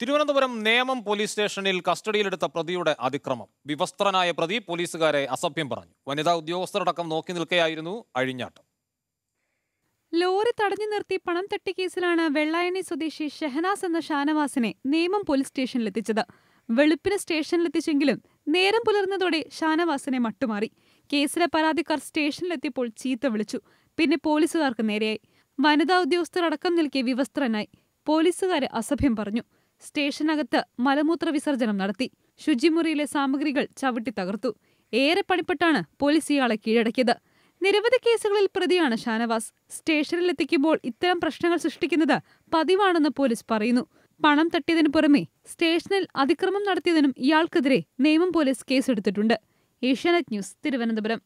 Thiruvananthapuram Nemom police സ്റ്റേഷനിൽ കസ്റ്റഡിയിലെടുത്ത പ്രതിയുടെ അതിക്രമം വിവസ്ത്രനായ പ്രതി പോലീസുകാരെ അസഭ്യം പറഞ്ഞു വനിതാ ഉദ്യോഗസ്ഥരടക്കം നോക്കി നിൽക്കെയായിരുന്നു അഴിഞ്ഞാട്ടം ലോറി തടഞ്ഞു നിർത്തി പണം തട്ടി കേസിലാണ് വെള്ളായണി സ്വദേശി ഷെഹനാസ് എന്ന ഷാനവാസിനെ നേമം പോലീസ് സ്റ്റേഷനിലെത്തിച്ചത് വെളുപ്പിന് സ്റ്റേഷനിലെത്തിച്ചെങ്കിലും നേരം പുലർന്നതോടെ ഷാനവാസിനെ മട്ടുമാറി കേസിലെ പരാതിക്കാർ സ്റ്റേഷനിലെത്തിയപ്പോൾ ചീത്ത വിളിച്ചു പിന്നെ പോലീസുകാർക്ക് നേരെയായി വനിതാ ഉദ്യോഗസ്ഥർ അടക്കം നിൽക്കെ വിവസ്ത്രനായി പോലീസുകാരെ അസഭ്യം പറഞ്ഞു സ്റ്റേഷനകത്ത് മലമൂത്ര വിസർജനം നടത്തി ശുചിമുറിയിലെ സാമഗ്രികൾ ചവിട്ടി തകർത്തു ഏറെ പണിപ്പെട്ടാണ് പോലീസ് ഇയാളെ കീഴടക്കിയത് നിരവധി കേസുകളിൽ പ്രതിയാണ് ഷാനവാസ് എത്തിക്കുമ്പോൾ ഇത്തരം പ്രശ്നങ്ങൾ സൃഷ്ടിക്കുന്നത് പതിവാണെന്ന് പോലീസ് പറയുന്നു പണം തട്ടിയതിനു പുറമെ സ്റ്റേഷനിൽ അതിക്രമം നടത്തിയതിനും ഇയാൾക്കെതിരെ നിയമം പോലീസ് കേസെടുത്തിട്ടുണ്ട് ഏഷ്യാനെറ്റ് ന്യൂസ് തിരുവനന്തപുരം